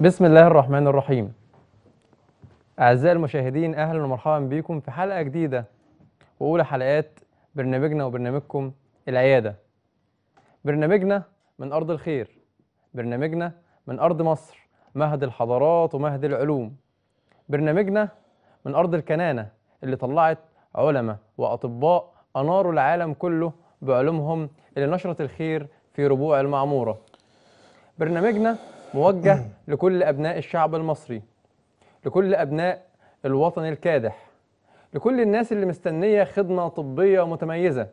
بسم الله الرحمن الرحيم أعزائي المشاهدين أهلا ومرحبا بكم في حلقة جديدة وأولى حلقات برنامجنا وبرنامجكم العيادة برنامجنا من أرض الخير برنامجنا من أرض مصر مهد الحضارات ومهد العلوم برنامجنا من أرض الكنانة اللي طلعت علماء وأطباء أناروا العالم كله بعلومهم لنشرة الخير في ربوع المعمورة برنامجنا موجه لكل أبناء الشعب المصري لكل أبناء الوطن الكادح لكل الناس اللي مستنية خدمة طبية متميزة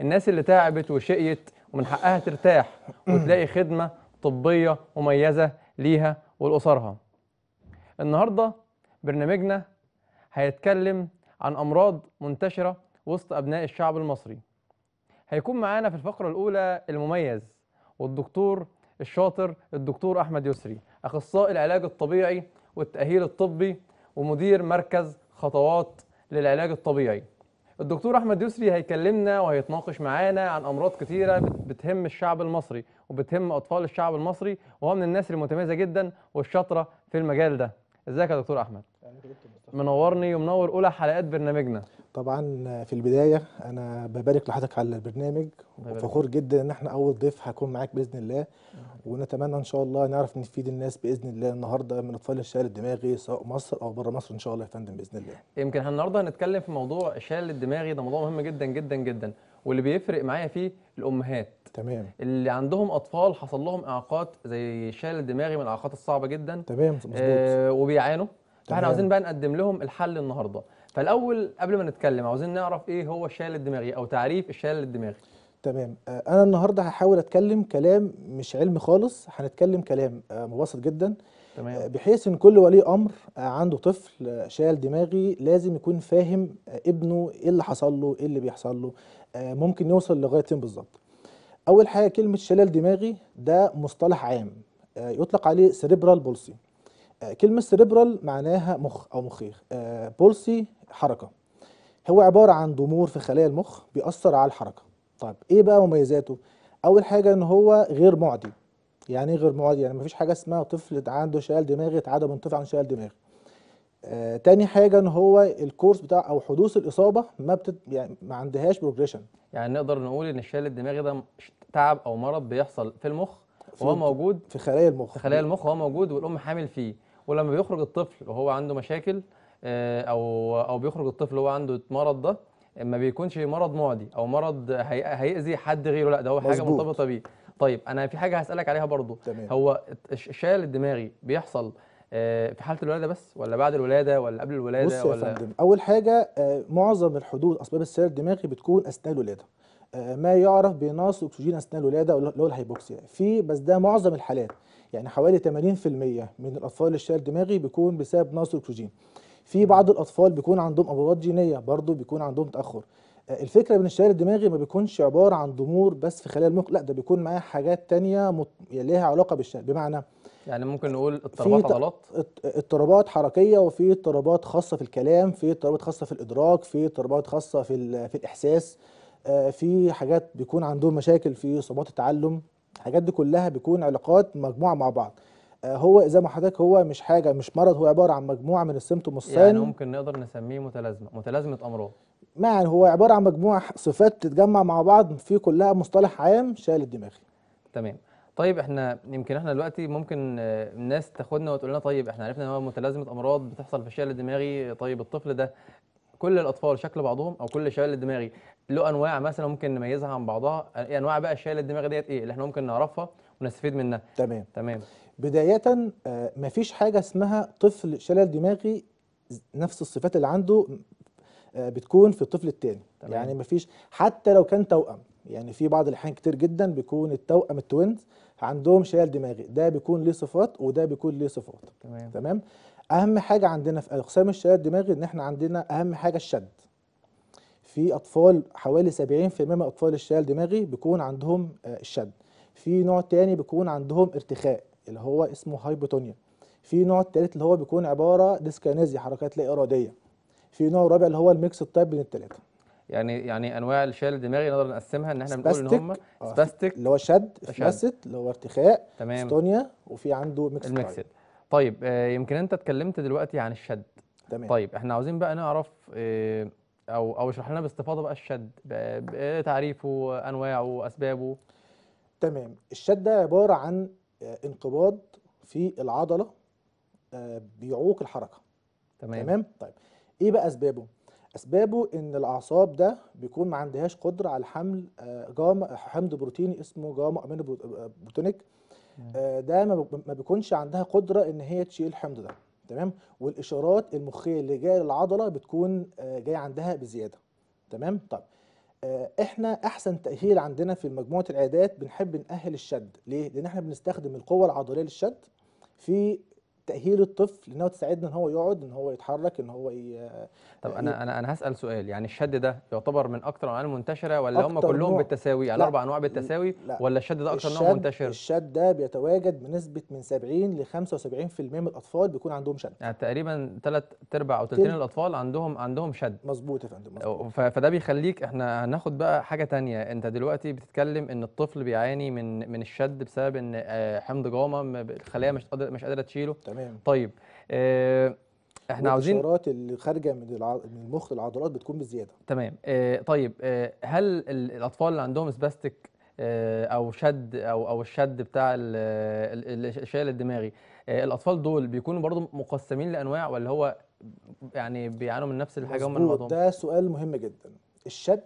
الناس اللي تعبت وشقيت ومن حقها ترتاح وتلاقي خدمة طبية مميزة ليها ولأسرها النهاردة برنامجنا هيتكلم عن أمراض منتشرة وسط أبناء الشعب المصري هيكون معانا في الفقرة الأولى المميز والدكتور الشاطر الدكتور احمد يسري اخصائي العلاج الطبيعي والتاهيل الطبي ومدير مركز خطوات للعلاج الطبيعي الدكتور احمد يسري هيكلمنا وهيتناقش معانا عن امراض كتيره بتهم الشعب المصري وبتهم اطفال الشعب المصري وهو من الناس المتميزه جدا والشاطره في المجال ده ازيك يا دكتور احمد يعني منورني ومنور اولى حلقات برنامجنا طبعا في البدايه انا ببارك لحضرتك على البرنامج وفخور جدا ان احنا اول ضيف هكون معاك باذن الله آه. ونتمنى ان شاء الله نعرف نفيد الناس باذن الله النهارده من اطفال الشلل الدماغي سواء مصر او بره مصر ان شاء الله يا فندم باذن الله. يمكن النهارده هنتكلم في موضوع الشلل الدماغي ده موضوع مهم جدا جدا جدا واللي بيفرق معايا فيه الامهات. تمام. اللي عندهم اطفال حصل لهم اعاقات زي الشلل الدماغي من الاعاقات الصعبه جدا. تمام مظبوط. آه وبيعانوا فاحنا عاوزين بقى نقدم لهم الحل النهارده. فالاول قبل ما نتكلم عاوزين نعرف ايه هو الشلل الدماغي او تعريف الشلل الدماغي تمام آه، انا النهارده هحاول اتكلم كلام مش علمي خالص هنتكلم كلام آه، مبسط جدا تمام. آه، بحيث ان كل ولي امر عنده طفل شلل دماغي لازم يكون فاهم ابنه ايه اللي حصل له ايه اللي بيحصل له ممكن يوصل لغايه فين بالظبط اول حاجه كلمه شلل دماغي ده مصطلح عام يطلق عليه سيريبرال بولسي كلمه سيريبرال معناها مخ او مخيخ بولسي حركه هو عباره عن ضمور في خلايا المخ بيأثر على الحركه طيب ايه بقى مميزاته اول حاجه ان هو غير معدي يعني ايه غير معدي يعني مفيش حاجه اسمها طفل عنده شلل دماغي اتعدى طفل عنده شلل دماغي آه تاني حاجه ان هو الكورس بتاع او حدوث الاصابه ما بتت يعني ما عندهاش بروجريشن يعني نقدر نقول ان الشلل الدماغي ده تعب او مرض بيحصل في المخ وهو موجود في خلايا المخ في خلايا المخ وهو موجود والام حامل فيه ولما بيخرج الطفل وهو عنده مشاكل آه، او او بيخرج الطفل وهو عنده المرض ده ما بيكونش مرض معدي او مرض هيأذي حد غيره لا ده هو حاجه مرتبطه بيه طيب انا في حاجه هسالك عليها برضو تمام. هو الشلل الدماغي بيحصل آه، في حاله الولاده بس ولا بعد الولاده ولا قبل الولاده بص يا ولا فندم اول حاجه آه، معظم الحدود اسباب الشلل الدماغي بتكون اثناء الولاده ما يعرف بنقص اكسجين اثناء الولاده اللي هو الهيبوكسيا في بس ده معظم الحالات يعني حوالي 80% من الاطفال الشلل الدماغي بيكون بسبب نقص الاكسجين في بعض الاطفال بيكون عندهم ابواب جينيه برضو بيكون عندهم تاخر آه، الفكره الشلل الدماغي ما بيكونش عباره عن ضمور بس في خلايا المخ لا ده بيكون معاه حاجات تانية مت... يعني ليها علاقه بالشلل بمعنى يعني ممكن نقول اضطرابات عضلات اضطرابات حركيه وفي اضطرابات خاصه في الكلام في اضطرابات خاصه في الادراك في اضطرابات خاصه في في الاحساس آه، في حاجات بيكون عندهم مشاكل في صعوبات التعلم الحاجات دي كلها بيكون علاقات مجموعه مع بعض هو زي ما حضرتك هو مش حاجه مش مرض هو عباره عن مجموعه من السيمتومس يعني ممكن نقدر نسميه متلازمه متلازمه امراض يعني هو عباره عن مجموعه صفات تتجمع مع بعض في كلها مصطلح عام شال الدماغي تمام طيب احنا يمكن احنا دلوقتي ممكن آه، الناس تاخدنا وتقول لنا طيب احنا عرفنا ان هو متلازمه امراض بتحصل في الشلل الدماغي طيب الطفل ده كل الاطفال شكل بعضهم او كل شلل الدماغي له انواع مثلا ممكن نميزها عن بعضها ايه انواع بقى الشلل الدماغي ديت ايه اللي احنا ممكن نعرفها ونستفيد منها تمام تمام بداية آه، مفيش حاجة اسمها طفل شلل دماغي نفس الصفات اللي عنده آه، بتكون في الطفل التاني تمام. يعني مفيش حتى لو كان توأم يعني في بعض الأحيان كتير جدا بيكون التوأم التوينز عندهم شلل دماغي ده بيكون ليه صفات وده بيكون ليه صفات تمام, تمام؟ أهم حاجة عندنا في أقسام الشلل الدماغي إن إحنا عندنا أهم حاجة الشد في أطفال حوالي 70% من أطفال الشلل الدماغي بيكون عندهم آه، الشد في نوع تاني بيكون عندهم ارتخاء اللي هو اسمه هايبوتونيا في نوع التالت اللي هو بيكون عباره ديسكانيزيا حركات لا اراديه في نوع رابع اللي هو الميكس التايب بين الثلاثه يعني يعني انواع الشلل الدماغي نقدر نقسمها ان احنا بنقول ان هم سباستيك آه، اللي هو شد فلست اللي هو ارتخاء تمام استونيا وفي عنده ميكس الميكسد طيب. طيب آه يمكن انت اتكلمت دلوقتي عن الشد تمام طيب احنا عاوزين بقى نعرف آه او او اشرح لنا باستفاضه بقى الشد تعريفه انواعه اسبابه تمام الشد ده عباره عن آه، انقباض في العضله آه، بيعوق الحركه تمام تمام طيب ايه بقى اسبابه اسبابه ان الاعصاب ده بيكون ما عندهاش قدره على حمل آه، جاما حمض بروتيني اسمه جاما امينو بروتينيك ده ما بيكونش عندها قدره ان هي تشيل الحمض ده تمام والاشارات المخيه اللي جايه للعضله بتكون جايه عندها بزياده تمام طيب آه، احنا احسن تاهيل عندنا في مجموعه العيادات بنحب ناهل الشد ليه لان احنا بنستخدم القوه العضليه للشد في تاهيل الطفل ان هو تساعدنا ان هو يقعد ان هو يتحرك ان هو ي... طب انا انا انا هسال سؤال يعني الشد ده يعتبر من اكثر الانواع المنتشره ولا هم كلهم نوع... بالتساوي يعني الاربع انواع بالتساوي لا. ولا الشد ده اكثر الشد... نوع منتشر الشد ده بيتواجد بنسبه من 70 ل 75% من الاطفال بيكون عندهم شد يعني تقريبا ثلاث ارباع او ثلثين تل... الاطفال عندهم عندهم شد مظبوط يا فندم مظبوط ف... فده بيخليك احنا هناخد بقى حاجه ثانيه انت دلوقتي بتتكلم ان الطفل بيعاني من من الشد بسبب ان آه، حمض جامه الخلايا مش قادره مش قادره تشيله تمام طيب آه احنا عاوزين الاشارات اللي خارجه من الع... من المخ العضلات بتكون بزياده تمام آه طيب آه هل الاطفال اللي عندهم سباستيك آه او شد او او الشد بتاع الشلل الدماغي آه الاطفال دول بيكونوا برضو مقسمين لانواع ولا هو يعني بيعانوا من نفس الحاجه هم الموضوع ده سؤال مهم جدا الشد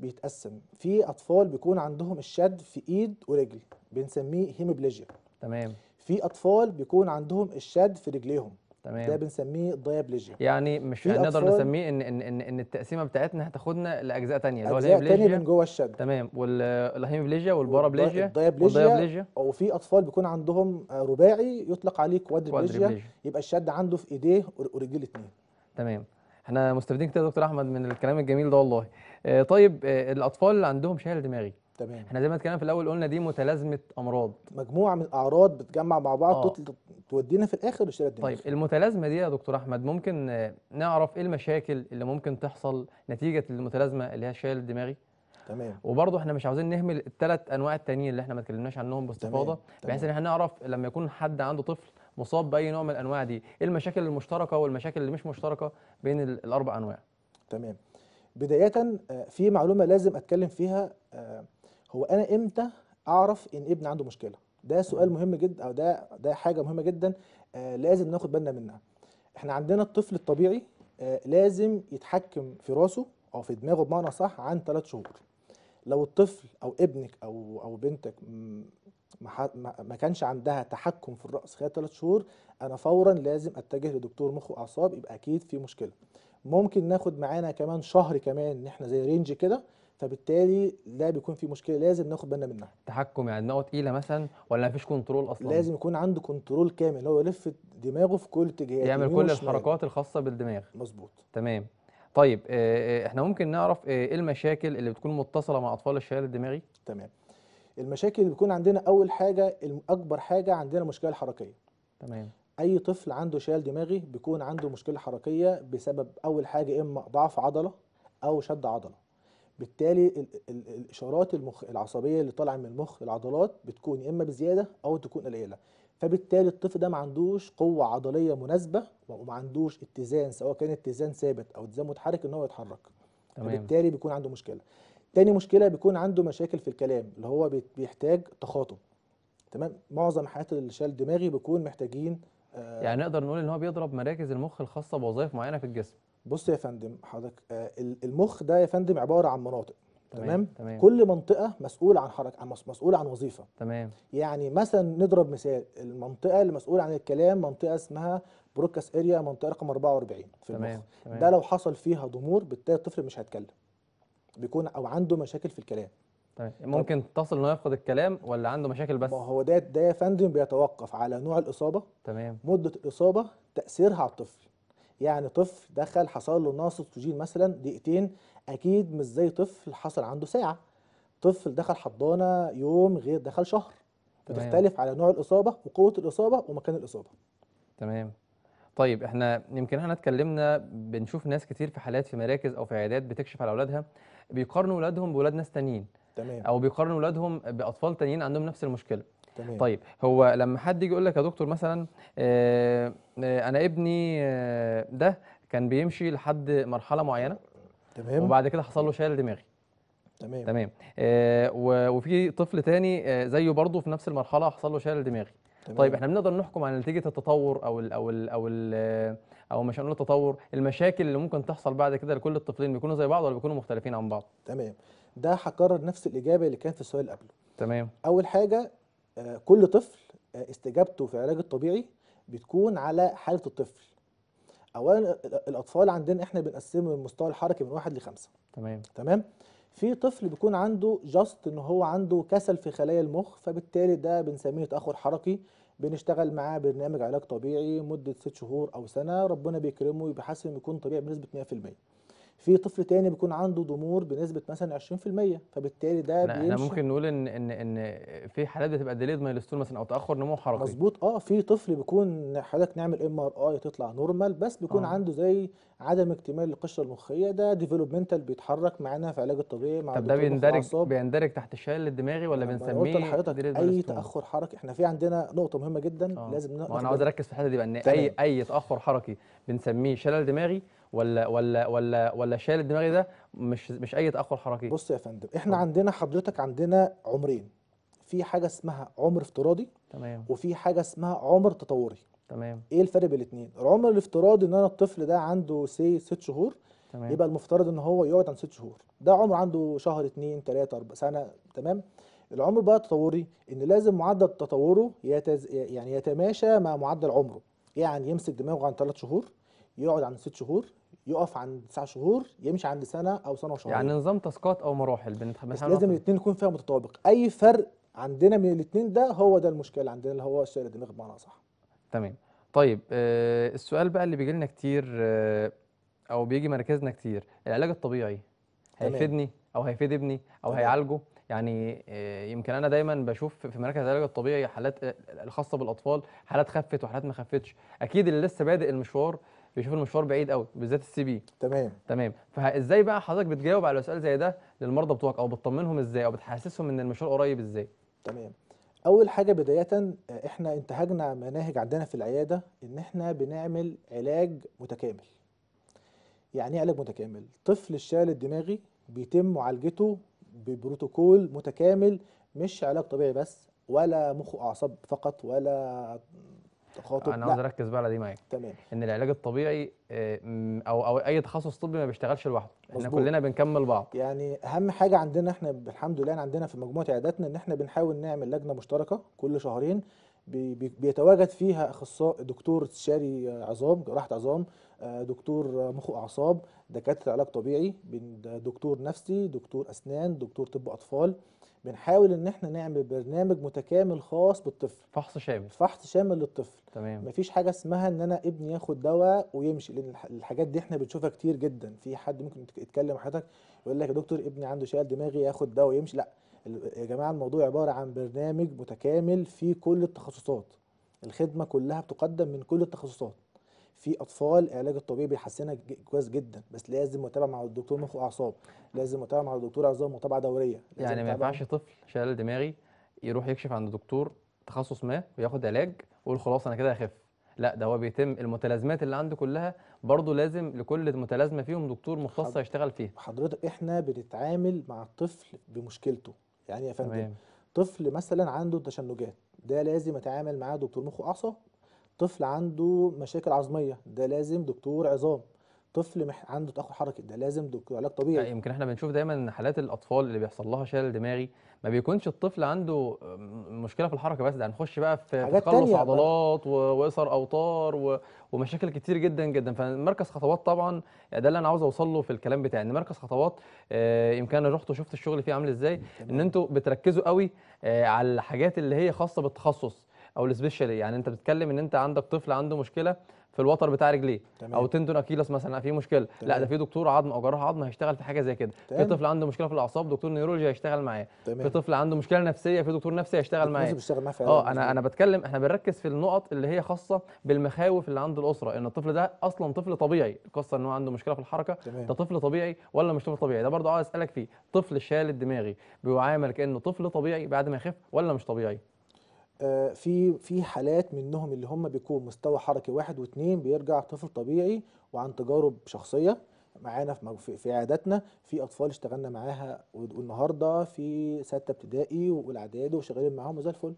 بيتقسم في اطفال بيكون عندهم الشد في ايد ورجل بنسميه هيموبليجيا تمام في اطفال بيكون عندهم الشد في رجليهم تمام ده بنسميه دايابليجيا يعني مش هنقدر نسميه ان ان ان ان التقسيمه بتاعتنا هتاخدنا لاجزاء ثانيه اللي هو اجزاء ثانيه من جوه الشد تمام والهيموبليجيا والبارابليجيا والدايابليجيا وفي اطفال بيكون عندهم رباعي يطلق عليه كوادربليجيا يبقى الشد عنده في ايديه ورجليه الاثنين تمام احنا مستفيدين كتير يا دكتور احمد من الكلام الجميل ده والله آه، طيب آه، الاطفال اللي عندهم شلل دماغي تمام احنا زي ما اتكلمنا في الاول قلنا دي متلازمه امراض مجموعه من الاعراض بتجمع مع بعض آه. تودينا في الاخر لشلل الدماغ طيب المتلازمه دي يا دكتور احمد ممكن نعرف ايه المشاكل اللي ممكن تحصل نتيجه المتلازمه اللي هي الشلل الدماغي تمام وبرضه احنا مش عاوزين نهمل الثلاث انواع التانيين اللي احنا ما اتكلمناش عنهم باستفاضه بحيث ان احنا نعرف لما يكون حد عنده طفل مصاب باي نوع من الانواع دي ايه المشاكل المشتركه والمشاكل اللي مش مشتركه بين الاربع انواع تمام بدايه آه، في معلومه لازم اتكلم فيها آه، هو انا امتى اعرف ان ابني عنده مشكله ده سؤال مهم جدا او ده ده حاجه مهمه جدا آه لازم ناخد بالنا منها احنا عندنا الطفل الطبيعي آه لازم يتحكم في راسه او في دماغه بمعنى صح عن ثلاث شهور لو الطفل او ابنك او او بنتك ما كانش عندها تحكم في الراس خلال ثلاث شهور انا فورا لازم اتجه لدكتور مخ واعصاب يبقى اكيد في مشكله ممكن ناخد معانا كمان شهر كمان ان احنا زي رينج كده فبالتالي ده بيكون في مشكله لازم ناخد بالنا منها تحكم يعني دماغه تقيله مثلا ولا مفيش كنترول اصلا لازم يكون عنده كنترول كامل هو يلف دماغه في كل اتجاهات يعمل كل الحركات الخاصه بالدماغ مظبوط تمام طيب آه، آه، احنا ممكن نعرف آه، ايه المشاكل اللي بتكون متصله مع اطفال الشلل الدماغي تمام المشاكل اللي بيكون عندنا اول حاجه اكبر حاجه عندنا مشكله الحركيه تمام اي طفل عنده شلل دماغي بيكون عنده مشكله حركيه بسبب اول حاجه اما ضعف عضله او شد عضله بالتالي الاشارات المخ العصبيه اللي طالعه من المخ للعضلات بتكون يا اما بزياده او تكون قليله فبالتالي الطفل ده ما عندوش قوه عضليه مناسبه وما عندوش اتزان سواء كان اتزان ثابت او اتزان متحرك ان هو يتحرك تمام. فبالتالي بيكون عنده مشكله تاني مشكله بيكون عنده مشاكل في الكلام اللي هو بيحتاج تخاطب تمام معظم حالات الشلل الدماغي بيكون محتاجين آه، يعني نقدر نقول ان هو بيضرب مراكز المخ الخاصه بوظائف معينه في الجسم بص يا فندم حضرتك آه، المخ ده يا فندم عباره عن مناطق تمام تمام كل منطقه مسؤول عن حركه مسؤول عن وظيفه تمام يعني مثلا نضرب مثال المنطقه اللي عن الكلام منطقه اسمها بروكاس اريا منطقه رقم 44 في تمام. المخ تمام. ده لو حصل فيها ضمور بالتالي الطفل مش هيتكلم بيكون او عنده مشاكل في الكلام تمام. ممكن طب. تصل انه يفقد الكلام ولا عنده مشاكل بس؟ ما هو ده ده يا فندم بيتوقف على نوع الاصابه تمام مده الاصابه تاثيرها على الطفل يعني طفل دخل حصل له نقص اكسجين مثلا دقيقتين اكيد مش زي طفل حصل عنده ساعه طفل دخل حضانه يوم غير دخل شهر فتختلف تمام. على نوع الاصابه وقوه الاصابه ومكان الاصابه تمام طيب احنا يمكن احنا اتكلمنا بنشوف ناس كتير في حالات في مراكز او في عيادات بتكشف على اولادها بيقارنوا اولادهم باولاد ناس تانيين تمام او بيقارنوا اولادهم باطفال تانيين عندهم نفس المشكله تمام. طيب هو لما حد يجي يقول لك يا دكتور مثلا آه، آه، انا ابني آه، ده كان بيمشي لحد مرحله معينه تمام وبعد كده حصل له شلل دماغي تمام تمام وفي طفل تاني زيه برضه في نفس المرحله حصل له شلل دماغي تمام. طيب احنا بنقدر نحكم على نتيجه التطور او الـ او الـ او الـ او مش هنقول التطور المشاكل اللي ممكن تحصل بعد كده لكل الطفلين بيكونوا زي بعض ولا بيكونوا مختلفين عن بعض تمام ده هكرر نفس الاجابه اللي كانت في السؤال اللي قبله تمام اول حاجه آه، كل طفل آه، استجابته في العلاج الطبيعي بتكون على حاله الطفل اولا آه، الاطفال عندنا احنا بنقسمه المستوى الحركي من واحد لخمسه تمام تمام في طفل بيكون عنده جاست ان هو عنده كسل في خلايا المخ فبالتالي ده بنسميه تاخر حركي بنشتغل معاه برنامج علاج طبيعي مده ست شهور او سنه ربنا بيكرمه انه يكون طبيعي بنسبه 100% في طفل تاني بيكون عنده ضمور بنسبه مثلا 20% فبالتالي ده احنا احنا ممكن نقول ان ان ان في حالات بتبقى ديليد مايلستون مثلا او تاخر نمو حركي مظبوط اه في طفل بيكون حضرتك نعمل ام ار اي تطلع نورمال بس بيكون آه. عنده زي عدم اكتمال القشره المخيه ده ديفلوبمنتال بيتحرك معانا في العلاج الطبيعي مع طب ده بيندرج بيندرج تحت الشلل الدماغي ولا بنسميه قلت لحضرتك اي تاخر حركي احنا في عندنا نقطه مهمه جدا آه. لازم انا عاوز اركز في الحته دي بقى ان اي اي تاخر حركي بنسميه شلل دماغي ولا ولا ولا ولا شال دماغي ده مش مش اي تاخر حركي بص يا فندم احنا طب. عندنا حضرتك عندنا عمرين في حاجه اسمها عمر افتراضي تمام وفي حاجه اسمها عمر تطوري تمام ايه الفرق بين الاثنين العمر الافتراضي ان انا الطفل ده عنده سي 6 شهور تمام. يبقى المفترض ان هو يقعد عن 6 شهور ده عمر عنده شهر 2 3 4 سنه تمام العمر بقى التطوري ان لازم معدل تطوره يتز... يعني يتماشى مع معدل عمره يعني يمسك دماغه عن 3 شهور يقعد عن 6 شهور يقف عند تسع شهور يمشي عند سنه او سنه وشهر يعني نظام تاسكات او مراحل بنتحمل بس لازم الاثنين يكون فيها متطابق اي فرق عندنا من الاثنين ده هو ده المشكله عندنا اللي هو سؤال الدماغ بمعنى اصح تمام طيب آه السؤال بقى اللي بيجي لنا كتير آه او بيجي مركزنا كتير العلاج الطبيعي هيفيدني او هيفيد ابني او تمام. هيعالجه يعني آه، يمكن انا دايما بشوف في مراكز العلاج الطبيعي حالات آه، الخاصه بالاطفال حالات خفت وحالات ما خفتش اكيد اللي لسه بادئ المشوار بيشوف المشوار بعيد قوي بالذات السي بي تمام تمام فازاي بقى حضرتك بتجاوب على سؤال زي ده للمرضى بتوعك او بتطمنهم ازاي او بتحسسهم ان المشوار قريب ازاي تمام اول حاجه بدايه احنا انتهجنا مناهج عندنا في العياده ان احنا بنعمل علاج متكامل يعني ايه علاج متكامل طفل الشلل الدماغي بيتم معالجته ببروتوكول متكامل مش علاج طبيعي بس ولا مخ واعصاب فقط ولا تخاطب انا عاوز اركز بقى على دي معاك تمام ان العلاج الطبيعي آه، او او اي تخصص طبي ما بيشتغلش لوحده احنا كلنا بنكمل بعض يعني اهم حاجه عندنا احنا الحمد لله عندنا في مجموعه عياداتنا ان احنا بنحاول نعمل لجنه مشتركه كل شهرين بيتواجد فيها اخصائي دكتور استشاري عظام جراحه عظام آه، دكتور مخ واعصاب دكاتره علاج طبيعي دكتور نفسي دكتور اسنان دكتور طب اطفال بنحاول ان احنا نعمل برنامج متكامل خاص بالطفل فحص شامل فحص شامل للطفل تمام مفيش حاجه اسمها ان انا ابني ياخد دواء ويمشي لان الحاجات دي احنا بنشوفها كتير جدا في حد ممكن يتكلم حضرتك يقول لك يا دكتور ابني عنده شلل دماغي ياخد دواء ويمشي لا يا جماعه الموضوع عباره عن برنامج متكامل في كل التخصصات الخدمه كلها بتقدم من كل التخصصات في اطفال العلاج الطبيعي بيحسنها كويس جدا بس لازم متابعه مع الدكتور مخ واعصاب لازم متابعه مع الدكتور عظام متابعه دوريه يعني ما ينفعش طفل شلل دماغي يروح يكشف عند دكتور تخصص ما وياخد علاج ويقول خلاص انا كده هخف لا ده هو بيتم المتلازمات اللي عنده كلها برضه لازم لكل متلازمه فيهم دكتور مختص هيشتغل فيها حضرتك احنا بنتعامل مع الطفل بمشكلته يعني يا فندم طفل مثلا عنده تشنجات ده لازم اتعامل معاه دكتور مخ واعصاب طفل عنده مشاكل عظميه ده لازم دكتور عظام طفل عنده تاخر حركي ده لازم دكتور علاج طبيعي يعني يمكن احنا بنشوف دايما حالات الاطفال اللي بيحصل لها شلل دماغي ما بيكونش الطفل عنده مشكله في الحركه بس ده هنخش بقى في تقلص عضلات واسر اوتار و... ومشاكل كتير جدا جدا فمركز خطوات طبعا ده اللي انا عاوز اوصل له في الكلام بتاعي ان مركز خطوات آه، يمكن انا رحت وشفت الشغل فيه عامل ازاي ان انتوا بتركزوا قوي آه، على الحاجات اللي هي خاصه بالتخصص او السبيشالي يعني انت بتتكلم ان انت عندك طفل عنده مشكله في الوتر بتاع رجليه او تندون اكيلس مثلا في مشكله تمام. لا ده في دكتور عظم او جراح عظم هيشتغل في حاجه زي كده تمام. في طفل عنده مشكله في الاعصاب دكتور نيورولوجي هيشتغل معاه في طفل عنده مشكله نفسيه في دكتور نفسي هيشتغل معاه اه انا انا بتكلم احنا بنركز في النقط اللي هي خاصه بالمخاوف اللي عند الاسره ان الطفل ده اصلا طفل طبيعي القصه ان هو عنده مشكله في الحركه تمام. ده طفل طبيعي ولا مش طفل طبيعي ده برضه عايز اسالك فيه طفل شال الدماغي بيعامل كانه طفل طبيعي بعد ما يخف ولا مش طبيعي آه، في في حالات منهم اللي هم بيكون مستوى حركي واحد واثنين بيرجع طفل طبيعي وعن تجارب شخصيه معانا في في عياداتنا في اطفال اشتغلنا معاها والنهارده في سته ابتدائي والاعدادي وشغالين معاهم وزي الفل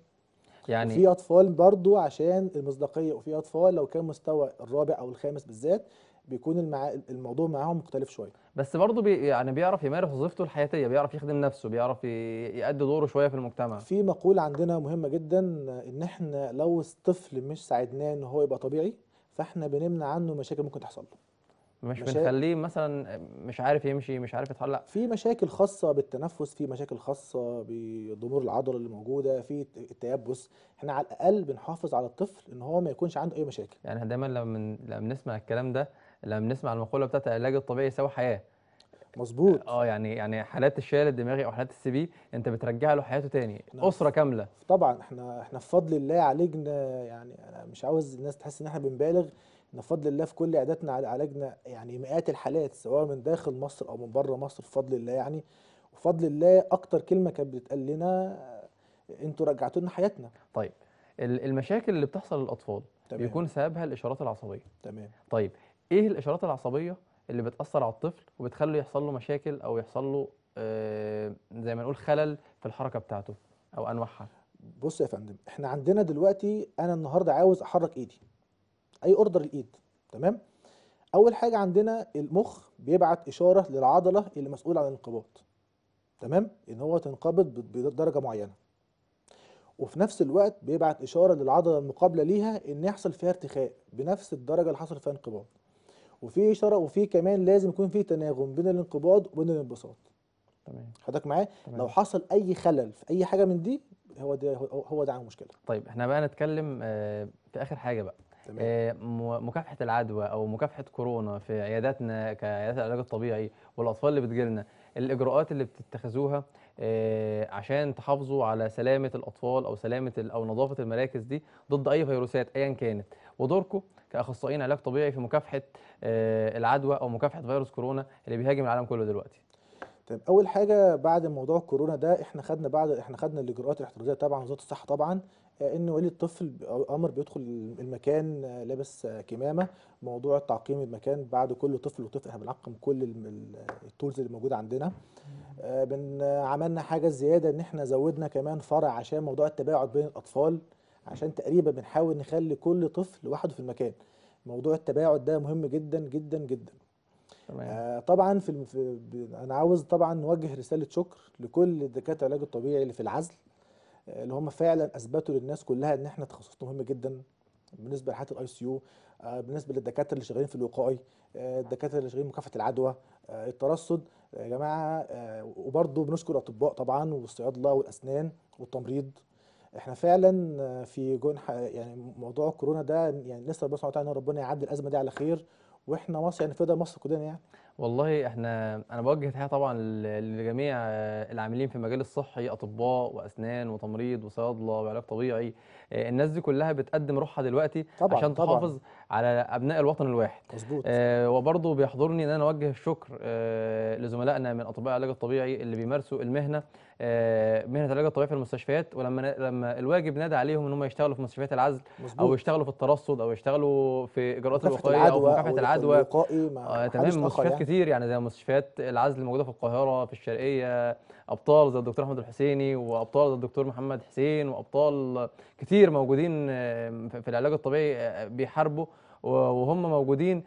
يعني في اطفال برضو عشان المصداقيه وفي اطفال لو كان مستوى الرابع او الخامس بالذات بيكون المع... الموضوع معاهم مختلف شويه بس برضه بي... يعني بيعرف يمارس وظيفته الحياتيه بيعرف يخدم نفسه بيعرف يؤدي يأدي دوره شويه في المجتمع في مقولة عندنا مهمه جدا ان احنا لو الطفل مش ساعدناه ان هو يبقى طبيعي فاحنا بنمنع عنه مشاكل ممكن تحصل له مش مشا... بنخليه مثلا مش عارف يمشي مش عارف يتحلق في مشاكل خاصه بالتنفس في مشاكل خاصه بضمور العضله اللي موجوده في التيبس احنا على الاقل بنحافظ على الطفل ان هو ما يكونش عنده اي مشاكل يعني دايما لما لما بنسمع الكلام ده لما بنسمع المقوله بتاعت العلاج الطبيعي يساوي حياه مظبوط اه يعني يعني حالات الشلل الدماغي او حالات السي بي انت بترجع له حياته تاني نعم. اسره كامله طبعا احنا احنا بفضل الله عالجنا يعني انا مش عاوز الناس تحس ان احنا بنبالغ احنا بفضل الله في كل عياداتنا عالجنا يعني مئات الحالات سواء من داخل مصر او من بره مصر بفضل الله يعني وفضل الله اكتر كلمه كانت بتتقال لنا انتوا رجعتوا لنا حياتنا طيب المشاكل اللي بتحصل للاطفال تمام. بيكون سببها الاشارات العصبيه تمام طيب ايه الاشارات العصبيه اللي بتاثر على الطفل وبتخليه يحصل له مشاكل او يحصل له آه زي ما نقول خلل في الحركه بتاعته او انواعها بص يا فندم احنا عندنا دلوقتي انا النهارده عاوز احرك ايدي اي اوردر الايد تمام اول حاجه عندنا المخ بيبعت اشاره للعضله اللي مسؤوله عن الانقباض تمام ان هو تنقبض بدرجه معينه وفي نفس الوقت بيبعت اشاره للعضله المقابله ليها ان يحصل فيها ارتخاء بنفس الدرجه اللي حصل فيها انقباض وفي اشاره وفي كمان لازم يكون في تناغم بين الانقباض وبين الانبساط تمام حضرتك معايا لو حصل اي خلل في اي حاجه من دي هو ده هو ده عامل مشكله طيب احنا بقى نتكلم آه، في اخر حاجه بقى تمام. آه، مكافحه العدوى او مكافحه كورونا في عياداتنا كعيادات العلاج الطبيعي والاطفال اللي بتجيلنا الاجراءات اللي بتتخذوها آه، عشان تحافظوا على سلامه الاطفال او سلامه او نظافه المراكز دي ضد اي فيروسات ايا كانت ودوركم كاخصائيين علاج طبيعي في مكافحه آه، العدوى او مكافحه فيروس كورونا اللي بيهاجم العالم كله دلوقتي طيب اول حاجه بعد موضوع الكورونا ده احنا خدنا بعد احنا خدنا الاجراءات الاحترازيه طبعا وزاره الصحه طبعا آه، ان ولي الطفل امر بيدخل المكان آه، لابس كمامه موضوع تعقيم المكان بعد كل طفل وطفل احنا بنعقم كل التولز اللي موجوده عندنا عملنا حاجه زياده ان احنا زودنا كمان فرع عشان موضوع التباعد بين الاطفال عشان تقريبا بنحاول نخلي كل طفل لوحده في المكان موضوع التباعد ده مهم جدا جدا جدا تمام. آه طبعا في, الم... في انا عاوز طبعا نوجه رساله شكر لكل دكاتره العلاج الطبيعي اللي في العزل آه اللي هم فعلا اثبتوا للناس كلها ان احنا تخصصنا مهم جدا بالنسبه لحالات الاي آه، سي يو بالنسبه للدكاتره اللي شغالين في الوقائي آه الدكاتره اللي شغالين مكافحه العدوى آه الترصد آه، يا جماعه آه، وبرده بنشكر الاطباء طبعا والصيادله والاسنان والتمريض احنا فعلا في جنح يعني موضوع كورونا ده يعني نسال ربنا سبحانه وتعالى ان ربنا يعدي الازمه دي على خير واحنا مصر يعني ده مصر كلنا يعني والله احنا انا بوجه تحيه طبعا لجميع العاملين في المجال الصحي اطباء واسنان وتمريض وصيادله وعلاج طبيعي آه، الناس دي كلها بتقدم روحها دلوقتي طبعا عشان طبعا. تحافظ على ابناء الوطن الواحد مظبوط آه وبرضه بيحضرني ان انا اوجه الشكر آه لزملائنا من اطباء العلاج الطبيعي اللي بيمارسوا المهنه آه، مهنه العلاج الطبيعي في المستشفيات ولما لما الواجب نادى عليهم ان هم يشتغلوا في مستشفيات العزل مظبوط. او يشتغلوا في الترصد او يشتغلوا في اجراءات الوقايه او في مكافحه العدوى آه تمام مستشفيات يعني. كتير يعني زي مستشفيات العزل الموجوده في القاهره في الشرقيه ابطال زي الدكتور احمد الحسيني وابطال زي الدكتور محمد حسين وابطال كتير موجودين آه، في العلاج الطبيعي آه، بيحاربوا وهم موجودين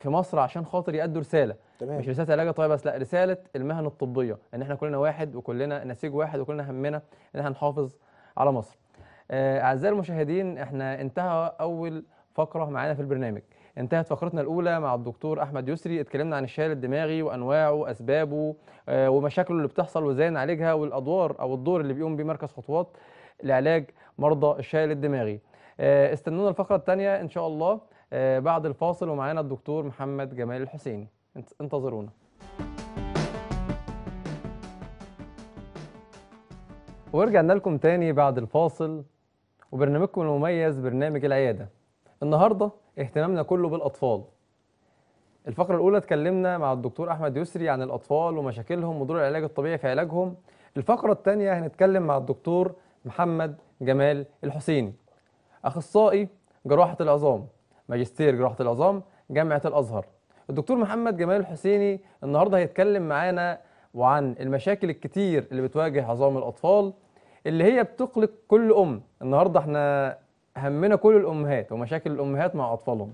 في مصر عشان خاطر يأدوا رساله تمام مش رساله علاج طبيعي بس لا رساله المهن الطبيه ان احنا كلنا واحد وكلنا نسيج واحد وكلنا همنا ان احنا نحافظ على مصر آه، اعزائي المشاهدين احنا انتهى اول فقره معانا في البرنامج انتهت فقرتنا الاولى مع الدكتور احمد يسري اتكلمنا عن الشلل الدماغي وانواعه واسبابه آه، ومشاكله اللي بتحصل وازاي نعالجها والادوار او الدور اللي بيقوم بيه مركز خطوات لعلاج مرضى الشلل الدماغي آه، استنونا الفقره الثانيه ان شاء الله بعد الفاصل ومعانا الدكتور محمد جمال الحسيني. انتظرونا ورجعنا لكم تاني بعد الفاصل وبرنامجكم المميز برنامج العيادة النهاردة اهتمامنا كله بالأطفال الفقرة الأولى اتكلمنا مع الدكتور أحمد يسري عن الأطفال ومشاكلهم ودور العلاج الطبيعي في علاجهم الفقرة الثانية هنتكلم مع الدكتور محمد جمال الحسيني أخصائي جراحة العظام ماجستير جراحة العظام جامعة الأزهر الدكتور محمد جمال الحسيني النهارده هيتكلم معانا وعن المشاكل الكتير اللي بتواجه عظام الاطفال اللي هي بتقلق كل ام النهارده احنا همنا كل الامهات ومشاكل الامهات مع اطفالهم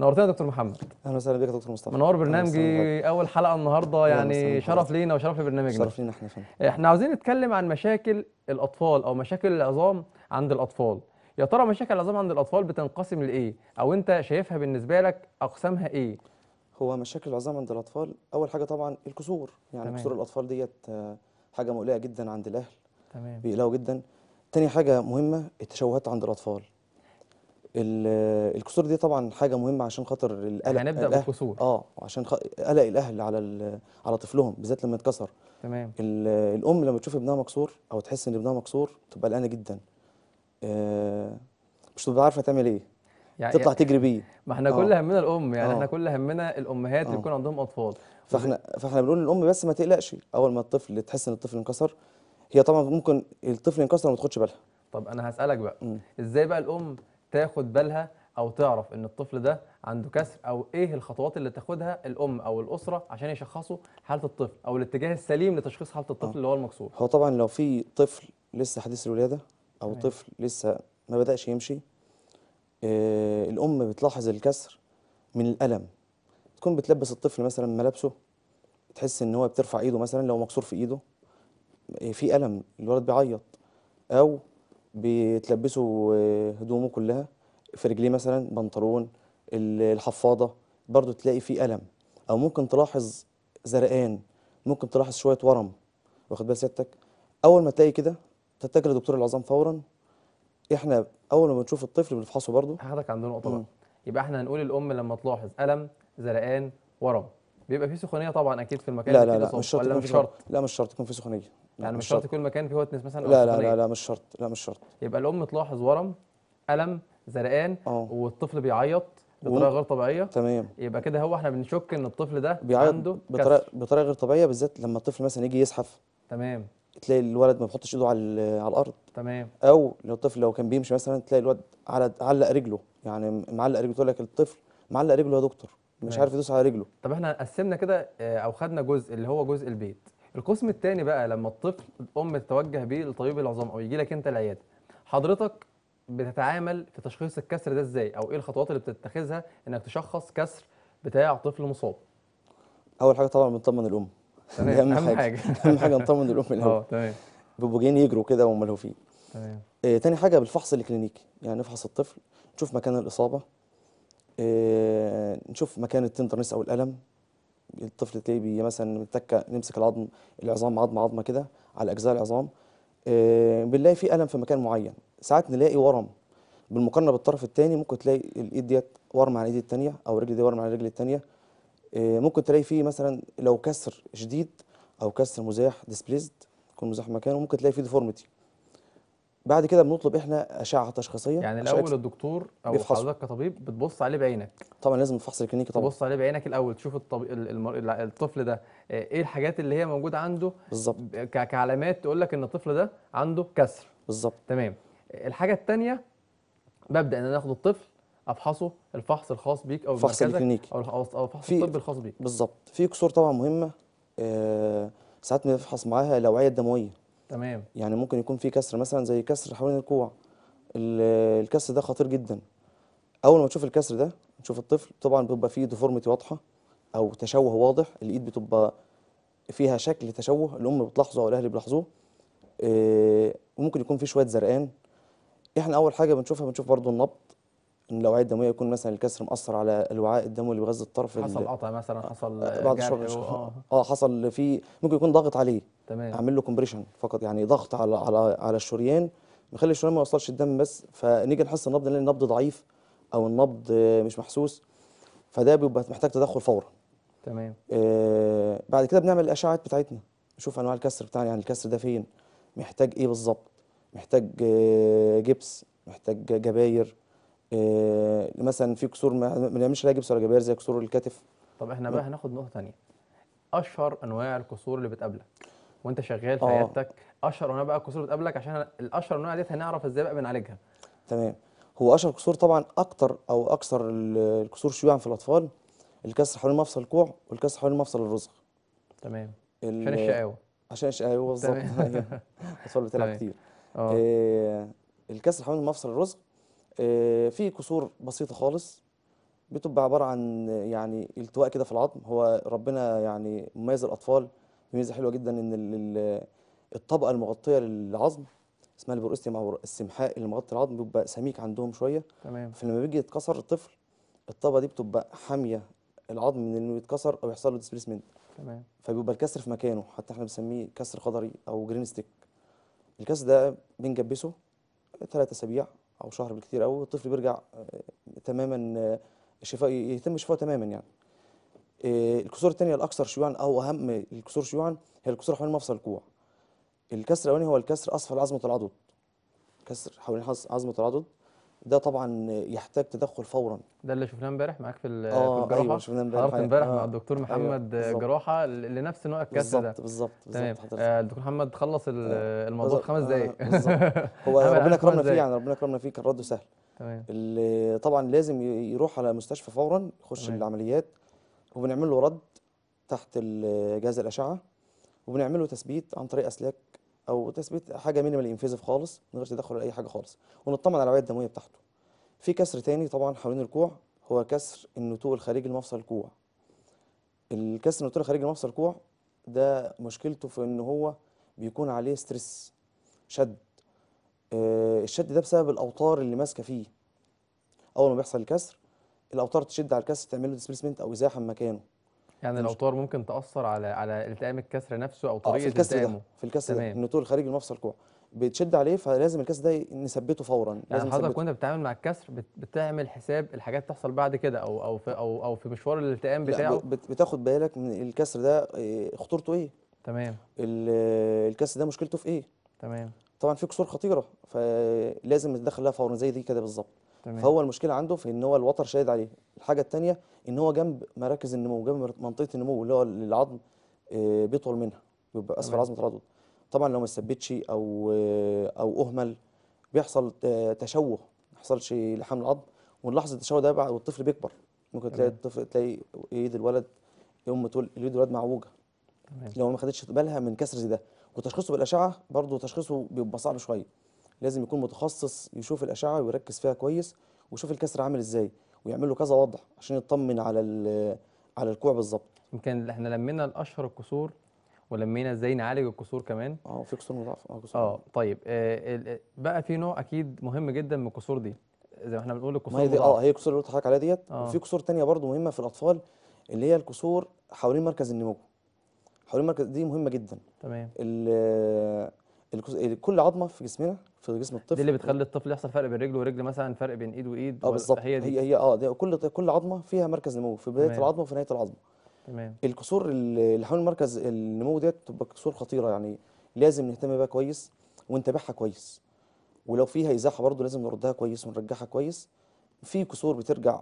نورتنا يا دكتور محمد اهلا وسهلا بك يا دكتور مصطفى منور برنامجي اول حلقه النهارده يعني شرف لينا وشرف لبرنامجنا شرف لينا احنا فن. احنا عاوزين نتكلم عن مشاكل الاطفال او مشاكل العظام عند الاطفال يا ترى مشاكل العظام عند الاطفال بتنقسم لايه او انت شايفها بالنسبه لك اقسامها ايه هو مشاكل العظام عند الاطفال اول حاجه طبعا الكسور يعني كسور الاطفال ديت آه، حاجه مقلقه جدا عند الاهل تمام بيقلقوا جدا تاني حاجه مهمه التشوهات عند الاطفال آه، الكسور دي طبعا حاجه مهمه عشان خاطر القلق هنبدا بالكسور اه عشان قلق الاهل على على طفلهم بالذات لما يتكسر تمام آه، الام لما تشوف ابنها مكسور او تحس ان ابنها مكسور تبقى قلقانه جدا آه مش تبقى عارفه تعمل ايه يعني تطلع تجري بيه ما احنا كل آه. همنا الام يعني احنا آه. كل همنا الامهات اللي آه. عندهم اطفال فاحنا فاحنا بنقول للام بس ما تقلقش اول ما الطفل تحس ان الطفل انكسر هي طبعا ممكن الطفل ينكسر وما تاخدش بالها طب انا هسالك بقى م. ازاي بقى الام تاخد بالها او تعرف ان الطفل ده عنده كسر او ايه الخطوات اللي تاخدها الام او الاسره عشان يشخصوا حاله الطفل او الاتجاه السليم لتشخيص حاله الطفل أوه. اللي هو المكسور هو طبعا لو في طفل لسه حديث الولاده او طفل لسه ما بداش يمشي آه، الأم بتلاحظ الكسر من الألم تكون بتلبس الطفل مثلا ملابسه تحس إن هو بترفع إيده مثلا لو مكسور في إيده آه، في ألم الولد بيعيط أو بتلبسه آه، هدومه كلها في رجليه مثلا بنطلون الحفاضة برضو تلاقي في ألم أو ممكن تلاحظ زرقان ممكن تلاحظ شوية ورم واخد بال سيادتك أول ما تلاقي كده تتجه لدكتور العظام فورا احنا اول ما بنشوف الطفل بنفحصه برضه هاخدك عند نقطه بقى يبقى احنا هنقول الام لما تلاحظ الم زرقان ورم بيبقى في سخونيه طبعا اكيد في المكان لا لا لا مش شرط, مش شرط لا مش شرط يكون في سخونيه يعني مش شرط يكون المكان فيه وتنس مثلا لا لا لا لا مش شرط لا مش شرط يبقى الام تلاحظ ورم الم زرقان أوه. والطفل بيعيط بطريقه غير طبيعيه تمام يبقى كده هو احنا بنشك ان الطفل ده بيعيط عنده بطريقه بطريقه غير طبيعيه بالذات لما الطفل مثلا يجي يزحف تمام تلاقي الولد ما بيحطش ايده على على الارض تمام او لو الطفل لو كان بيمشي مثلا تلاقي الولد على علق رجله يعني معلق رجله تقول لك الطفل معلق رجله يا دكتور مش عارف يدوس على رجله طب احنا قسمنا كده آه، او خدنا جزء اللي هو جزء البيت القسم الثاني بقى لما الطفل الام تتوجه بيه لطبيب العظام او يجي لك انت العياده حضرتك بتتعامل في تشخيص الكسر ده ازاي او ايه الخطوات اللي بتتخذها انك تشخص كسر بتاع طفل مصاب اول حاجه طبعا بنطمن الام تمام اهم, حاجه اهم حاجه نطمن الام اه تمام بيبقوا جايين يجروا كده وهم ملهوفين تمام آه تاني حاجه بالفحص الكلينيكي يعني نفحص الطفل نشوف مكان الاصابه آه نشوف مكان التندرنس او الالم الطفل تلاقيه بي مثلا متكه نمسك العظم العظام عظمه عظمه كده على اجزاء العظام آه بنلاقي في الم في مكان معين ساعات نلاقي ورم بالمقارنه بالطرف الثاني ممكن تلاقي الايد ديت ورم على الايد الثانيه او الرجل دي ورم على الرجل الثانيه آه، ممكن تلاقي فيه مثلا لو كسر شديد او كسر مزاح ديسبليزد يكون مزاح مكانه ممكن تلاقي فيه ديفورميتي بعد كده بنطلب احنا اشعه تشخيصيه يعني الاول الاول الدكتور او بيفحصه. حضرتك كطبيب بتبص عليه بعينك طبعا لازم الفحص الكلينيكي طبعا تبص عليه بعينك الاول تشوف الطب... المر... الطفل ده آه، ايه الحاجات اللي هي موجوده عنده بالظبط ك... كعلامات تقول لك ان الطفل ده عنده كسر بالظبط تمام الحاجه الثانيه ببدا ان انا اخد الطفل افحصه الفحص الخاص بيك او الفحص الكلينيكي او الفحص الطبي الخاص بيك بالظبط في كسور طبعا مهمه آه، ساعات بنفحص معاها الاوعيه الدمويه تمام يعني ممكن يكون في كسر مثلا زي كسر حوالين الكوع الكسر ده خطير جدا اول ما تشوف الكسر ده تشوف الطفل طبعا بيبقى فيه ديفورميتي واضحه او تشوه واضح الايد بتبقى فيها شكل تشوه الام بتلاحظه او الاهل بيلاحظوه آه، وممكن يكون في شويه زرقان احنا اول حاجه بنشوفها بنشوف برضو النبض الأوعية الدموية يكون مثلا الكسر مأثر على الوعاء الدموي اللي بيغذي الطرف حصل قطع مثلا آه، حصل آه، بعد شرب آه،, اه حصل في ممكن يكون ضاغط عليه تمام أعمل له كومبريشن فقط يعني ضغط على على على الشريان نخلي الشريان ما يوصلش الدم بس فنيجي نحس النبض نلاقي النبض ضعيف أو النبض مش محسوس فده بيبقى محتاج تدخل فورا تمام آه بعد كده بنعمل الاشعاعات بتاعتنا نشوف انواع الكسر بتاعنا يعني الكسر ده فين محتاج ايه بالظبط محتاج جبس محتاج جباير آه، مثلا في كسور ما بنعملش لا جبس ولا جبار زي كسور الكتف طب احنا بقى آه. هناخد نقطه ثانيه اشهر انواع الكسور اللي بتقابلك وانت شغال في آه. اشهر انواع بقى الكسور اللي بتقابلك عشان الاشهر انواع ديت هنعرف ازاي بقى بنعالجها تمام هو اشهر كسور طبعا اكتر او اكثر الكسور شيوعا في الاطفال الكسر حوالين مفصل الكوع والكسر حوالين مفصل الرزق تمام عشان الشقاوه عشان الشقاوه بالظبط الاطفال بتلعب كتير آه. آه. الكسر حوالين مفصل الرزق آه، في كسور بسيطه خالص بتبقى عباره عن يعني التواء كده في العظم هو ربنا يعني مميز الاطفال ميزه حلوه جدا ان الطبقه المغطيه للعظم اسمها البروستيم او السمحاء اللي مغطي العظم بيبقى سميك عندهم شويه تمام فلما بيجي يتكسر الطفل الطبقه دي بتبقى حاميه العظم من انه يتكسر او يحصل له ديسبيسمنت تمام فبيبقى الكسر في مكانه حتى احنا بنسميه كسر قدري او جرين ستيك الكسر ده بنجبسه ثلاث اسابيع او شهر بالكثير قوي الطفل بيرجع آه، تماما الشفاء آه، يتم شفاءه تماما يعني آه، الكسور الثانيه الاكثر شيوعا او اهم الكسور شيوعا هي الكسور حوالين مفصل الكوع الكسر الاولاني هو الكسر اسفل عظمه العضد كسر حوالين عظمه العضد ده طبعا يحتاج تدخل فورا ده اللي شفناه امبارح معاك في آه، الجراحه اه ايوه شفناه امبارح حضرتك أيوة، امبارح مع آه، الدكتور أيوة، محمد أيوة جراحه لنفس نوع الكاس ده بالظبط بالظبط تمام الدكتور آه، محمد خلص الموضوع في خمس دقائق هو ربنا كرمنا فيه يعني ربنا كرمنا فيه كان رده سهل تمام اللي طبعا لازم يروح على مستشفى فورا يخش العمليات وبنعمل له رد تحت جهاز الاشعه وبنعمل له تثبيت عن طريق اسلاك او تثبيت حاجه مينيمال انفيزيف خالص من غير تدخل اي حاجه خالص ونطمن على العويه الدمويه بتاعته في كسر تاني طبعا حوالين الكوع هو كسر النتوء الخارجي لمفصل الكوع الكسر النتوء الخارجي لمفصل الكوع ده مشكلته في ان هو بيكون عليه ستريس شد آه الشد ده بسبب الاوتار اللي ماسكه فيه اول ما بيحصل الكسر الاوتار تشد على الكسر تعمل له ديسبيسمنت او ازاحه من مكانه يعني الاوتار ممكن تاثر على على التئام الكسر نفسه او آه، طريقه آه في الكسر ده في الكسر تمام. ده طول الخارجي لمفصل الكوع بتشد عليه فلازم الكسر ده نثبته فورا يعني حضرتك وانت بتتعامل مع الكسر بتعمل حساب الحاجات تحصل بعد كده او او في او او في مشوار الالتئام بتاعه بتاخد بالك من الكسر ده آه، خطورته ايه تمام الكسر ده مشكلته في ايه تمام طبعا في كسور خطيره فلازم تدخل لها فورا زي دي كده بالظبط تمام. فهو المشكله عنده في ان هو الوتر شايد عليه الحاجه الثانيه ان هو جنب مراكز النمو جنب منطقه النمو اللي هو العظم آه، بيطول منها بيبقى اسفل عظم تردد طبعا لو ما ثبتش او آه، او اهمل بيحصل تشوه ما يحصلش لحمل العظم ونلاحظ التشوه ده بعد والطفل بيكبر ممكن تلاقي الطفل تلاقي ايد الولد يوم تقول ايد الولد معوجه لو ما خدتش بالها من كسر زي ده وتشخيصه بالاشعه برضه تشخيصه بيبقى صعب شويه لازم يكون متخصص يشوف الاشعه ويركز فيها كويس ويشوف الكسر عامل ازاي ويعمل له كذا وضع عشان يطمن على على الكوع بالظبط يمكن احنا لمينا الاشهر الكسور ولمينا ازاي نعالج الكسور كمان اه في كسور مضاعفه اه كسور اه طيب آه بقى في نوع اكيد مهم جدا من الكسور دي زي ما احنا بنقول الكسور دي اه هي الكسور اللي قلت حضرتك عليها ديت آه. وفي كسور ثانيه برضو مهمه في الاطفال اللي هي الكسور حوالين مركز النمو حوالين مركز دي مهمه جدا تمام كل عظمه في جسمنا في جسم الطفل دي اللي بتخلي الطفل يحصل فرق بين رجل ورجل مثلا فرق بين ايد وايد اه بالظبط هي دي هي, هي اه دي كل كل عظمه فيها مركز نمو في بدايه تمام. العظمه وفي نهايه العظمه تمام الكسور اللي حول مركز النمو ديت بتبقى كسور خطيره يعني لازم نهتم بيها كويس ونتابعها كويس ولو فيها ازاحه برضه لازم نردها كويس ونرجعها كويس في كسور بترجع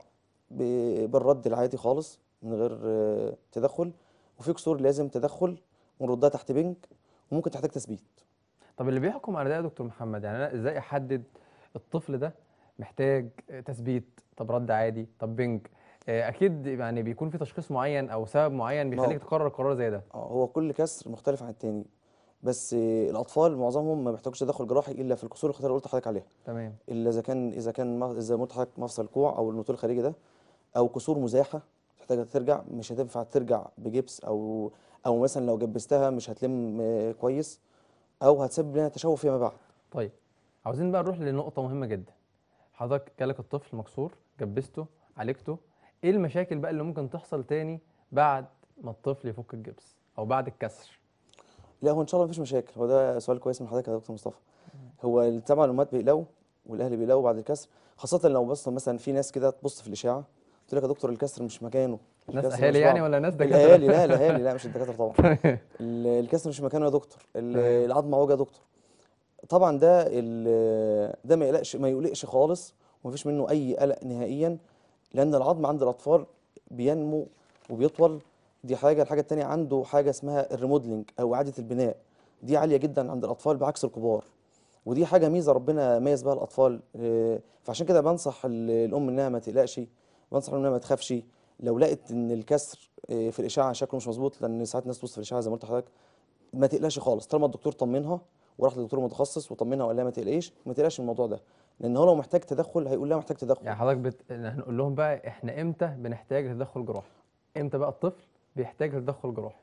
بالرد العادي خالص من غير آه، تدخل وفي كسور لازم تدخل ونردها تحت بنك وممكن تحتاج تثبيت طب اللي بيحكم على ده يا دكتور محمد يعني انا ازاي احدد الطفل ده محتاج تثبيت طب رد عادي طب بنج آه، اكيد يعني بيكون في تشخيص معين او سبب معين بيخليك تقرر قرار زي ده آه، هو كل كسر مختلف عن التاني بس الاطفال معظمهم ما بيحتاجوش تدخل جراحي الا في الكسور الخطيره اللي قلت لحضرتك عليها تمام الا اذا كان اذا كان اذا موت حضرتك مفصل كوع او النوتيل الخارجي ده او كسور مزاحه محتاجه ترجع مش هتنفع ترجع بجبس او او مثلا لو جبستها مش هتلم آه، كويس او هتسبب لنا تشوه فيما بعد طيب عاوزين بقى نروح لنقطه مهمه جدا حضرتك جالك الطفل مكسور جبسته عالجته ايه المشاكل بقى اللي ممكن تحصل تاني بعد ما الطفل يفك الجبس او بعد الكسر لا هو ان شاء الله مفيش مشاكل هو ده سؤال كويس من حضرتك يا دكتور مصطفى هو طبعا الامهات بيقلقوا والاهل بيقلقوا بعد الكسر خاصه لو بص مثلا في ناس كده تبص في الاشاعه تقول لك يا دكتور الكسر مش مكانه ناس اهالي يعني ولا ناس دكاتره الاهالي لا الاهالي لا مش الدكاتره طبعا الكسر مش مكانه يا دكتور العظم عوج يا دكتور طبعا ده ده ما يقلقش ما يقلقش خالص ومفيش منه اي قلق نهائيا لان العظم عند الاطفال بينمو وبيطول دي حاجه الحاجه الثانيه عنده حاجه اسمها الريمودلنج او اعاده البناء دي عاليه جدا عند الاطفال بعكس الكبار ودي حاجه ميزه ربنا ميز بها الاطفال آه، فعشان كده بنصح الام انها ما تقلقش بنصح الام انها ما تخافش لو لقت ان الكسر آه، في الاشعه شكله مش مظبوط لان ساعات الناس في الاشعه زي ما قلت لحضرتك ما تقلقش خالص طالما الدكتور طمنها وراحت لدكتور متخصص وطمنها وقال لها ما تقلقيش ما تقلقش من الموضوع ده لان هو لو محتاج تدخل هيقول لها محتاج تدخل يعني حضرتك بت... هنقول لهم بقى احنا امتى بنحتاج لتدخل جراحي امتى بقى الطفل بيحتاج لتدخل جراحي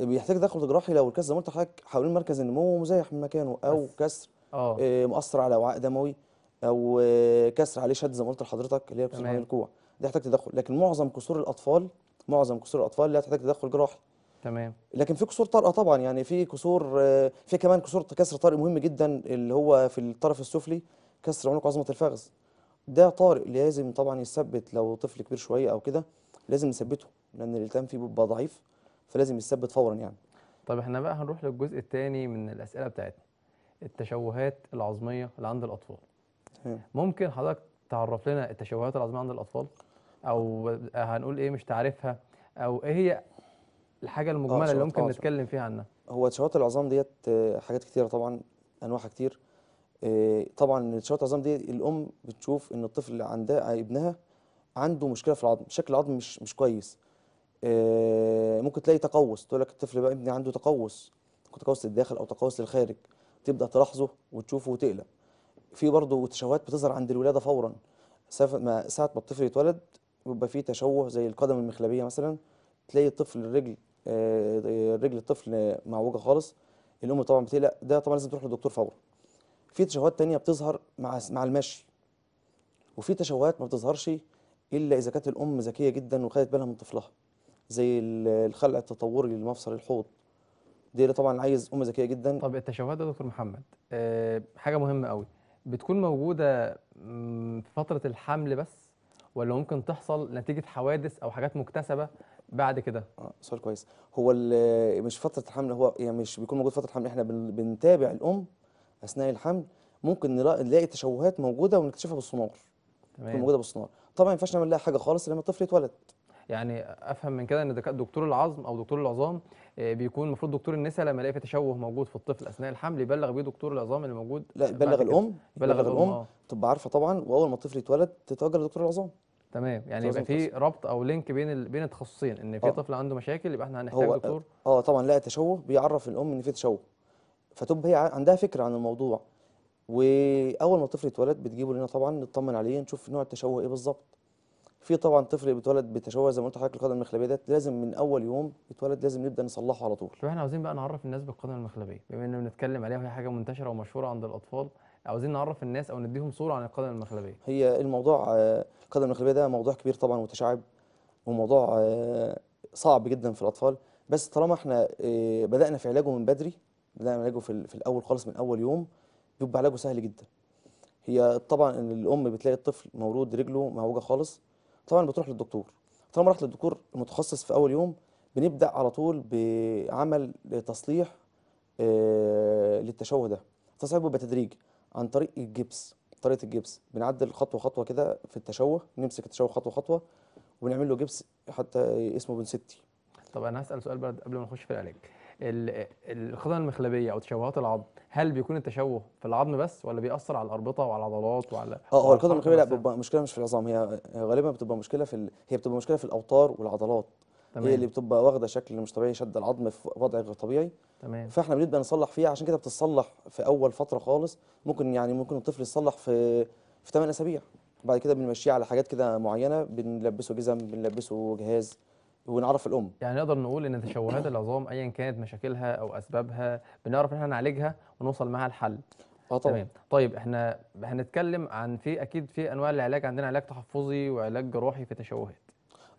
بيحتاج تدخل جراحي لو الكسر زي ما قلت لحضرتك حوالين مركز النمو مزيح من مكانه او بس. كسر آه. آه، مأثر على وعاء دموي او آه، كسر عليه شد زي ما قلت لحضرتك اللي هي كسر الكوع دي تحتاج تدخل لكن معظم كسور الاطفال معظم كسور الاطفال لا تحتاج تدخل جراحي تمام لكن في كسور طارئه طبعا يعني في كسور في كمان كسور كسر طارئ مهم جدا اللي هو في الطرف السفلي كسر عنق عظمه الفخذ ده طارئ لازم طبعا يثبت لو طفل كبير شويه او كده لازم نثبته لان الالتهام فيه بيبقى ضعيف فلازم يثبت فورا يعني طب احنا بقى هنروح للجزء الثاني من الاسئله بتاعتنا التشوهات العظميه اللي عند الاطفال ممكن حضرتك تعرف لنا التشوهات العظميه عند الاطفال او هنقول ايه مش تعرفها او ايه هي الحاجه المجمله آه، اللي ممكن آه، نتكلم فيها عنها هو تشوهات العظام ديت آه، حاجات كتيره طبعا انواعها كتير طبعا تشوهات العظام دي الام بتشوف ان الطفل عندها ابنها عنده مشكله في العظم شكل العظم مش مش كويس ممكن تلاقي تقوس تقول لك الطفل بقى ابني عنده تقوس تقوس للداخل او تقوس للخارج تبدا تلاحظه وتشوفه وتقلق في برضه تشوهات بتظهر عند الولاده فورا ساعه ما الطفل يتولد بيبقى في تشوه زي القدم المخلبيه مثلا تلاقي الطفل الرجل آه، رجل الطفل معوجه خالص الام طبعا بتقلق ده طبعا لازم تروح للدكتور فورا في تشوهات تانية بتظهر مع مع المشي وفي تشوهات ما بتظهرش الا اذا كانت الام ذكيه جدا وخدت بالها من طفلها زي الخلع التطوري لمفصل الحوض دي طبعا عايز ام ذكيه جدا طب التشوهات ده دكتور محمد أه حاجه مهمه قوي بتكون موجودة في فترة الحمل بس ولا ممكن تحصل نتيجة حوادث أو حاجات مكتسبة بعد كده؟ اه سؤال كويس هو مش فترة الحمل هو يعني مش بيكون موجود فترة الحمل احنا بنتابع الأم أثناء الحمل ممكن نلاقي تشوهات موجودة ونكتشفها بالسونار تمام موجودة بالسونار طبعا ما ينفعش نعمل لها حاجة خالص لما الطفل يتولد يعني افهم من كده ان دكتور العظم او دكتور العظام آه، بيكون المفروض دكتور النساء لما يلاقي في تشوه موجود في الطفل اثناء الحمل يبلغ بيه دكتور العظام اللي موجود لا يبلغ الام يبلغ الام تبقى آه. عارفه طبعا واول ما الطفل يتولد تتوجه لدكتور العظام تمام يعني يبقى في ربط او لينك بين بين التخصصين ان في آه. طفل عنده مشاكل يبقى احنا هنحتاج آه، دكتور اه طبعا لقى تشوه بيعرف الام ان في تشوه فتبقى هي عندها فكره عن الموضوع واول ما الطفل يتولد بتجيبه لنا طبعا نطمن عليه نشوف نوع التشوه ايه بالظبط في طبعا طفل بيتولد بتشوه زي ما قلت لحضرتك القدم المخلبيه ديت لازم من اول يوم يتولد لازم نبدا نصلحه على طول. طب احنا عاوزين بقى نعرف الناس بالقدم المخلبيه بما اننا بنتكلم عليها وهي حاجه منتشره ومشهوره عند الاطفال عاوزين نعرف الناس او نديهم صوره عن القدم المخلبيه. هي الموضوع القدم آه، المخلبيه ده موضوع كبير طبعا متشعب وموضوع آه، صعب جدا في الاطفال بس طالما احنا آه، بدانا في علاجه من بدري بدانا علاجه في الاول خالص من اول يوم بيبقى علاجه سهل جدا. هي طبعا الام بتلاقي الطفل مولود رجله معوجه خالص طبعا بتروح للدكتور طالما رحت للدكتور المتخصص في اول يوم بنبدا على طول بعمل تصليح آه، للتشوه ده التصليح بيبقى عن طريق الجبس طريقه الجبس بنعدل خطوه خطوه كده في التشوه نمسك التشوه خطوه خطوه ونعمل له جبس حتى اسمه بنستي طب انا هسال سؤال بعد قبل ما نخش في العلاج الخزانه المخلبيه او تشوهات العظم هل بيكون التشوه في العظم بس ولا بيأثر على الاربطه وعلى العضلات وعلى اه هو آه، الخزانه المخلبيه لا بتبقى مشكله مش في العظام هي غالبا بتبقى مشكله في ال... هي بتبقى مشكله في الاوتار والعضلات تمام. هي اللي بتبقى واخده شكل مش طبيعي شد العظم في وضع غير طبيعي تمام فاحنا بنبدا نصلح فيها عشان كده بتتصلح في اول فتره خالص ممكن يعني ممكن الطفل يتصلح في في 8 اسابيع بعد كده بنمشيه على حاجات كده معينه بنلبسه جزم بنلبسه جهاز ونعرف الام يعني نقدر نقول ان تشوهات العظام ايا كانت مشاكلها او اسبابها بنعرف ان احنا نعالجها ونوصل معاها لحل اه طبعا تمام طيب احنا هنتكلم عن في اكيد في انواع العلاج عندنا علاج تحفظي وعلاج جراحي في التشوهات